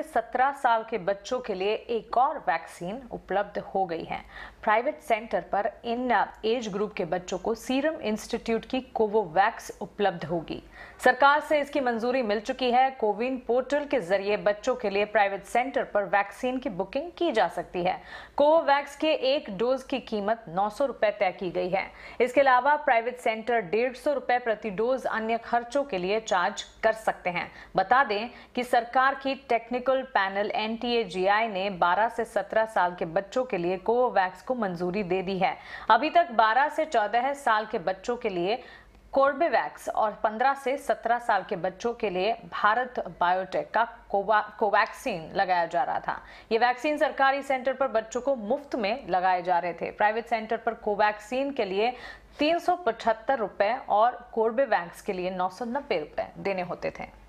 सत्रह साल के बच्चों के लिए एक और वैक्सीन उपलब्ध हो गई है प्राइवेट सेंटर पर इन एज ग्रुप के बच्चों को सीरम इंस्टीट्यूट की कोवोवैक्स उपलब्ध होगी सरकार से इसकी मंजूरी मिल चुकी है कोविन पोर्टल के जरिए बच्चों के लिए प्राइवेट सेंटर पर वैक्सीन की बुकिंग की जा सकती है कोवोवैक्स के एक डोज की कीमत नौ सौ तय की गई है इसके अलावा प्राइवेट सेंटर डेढ़ सौ प्रति डोज अन्य खर्चों के लिए चार्ज कर सकते हैं बता दें कि सरकार की टेक्निक क्लिनिकल पैनल एन ने 12 से 17 साल के बच्चों के लिए कोवोवैक्स को मंजूरी दे दी है अभी तक 12 से 14 साल के बच्चों के लिए कोर्बेवैक्स और 15 से 17 साल के बच्चों के लिए भारत बायोटेक का कोवैक्सीन लगाया जा रहा था ये वैक्सीन सरकारी सेंटर पर बच्चों को मुफ्त में लगाए जा रहे थे प्राइवेट सेंटर पर कोवैक्सीन के लिए तीन रुपए और कोर्बेवैक्स के लिए नौ रुपए देने होते थे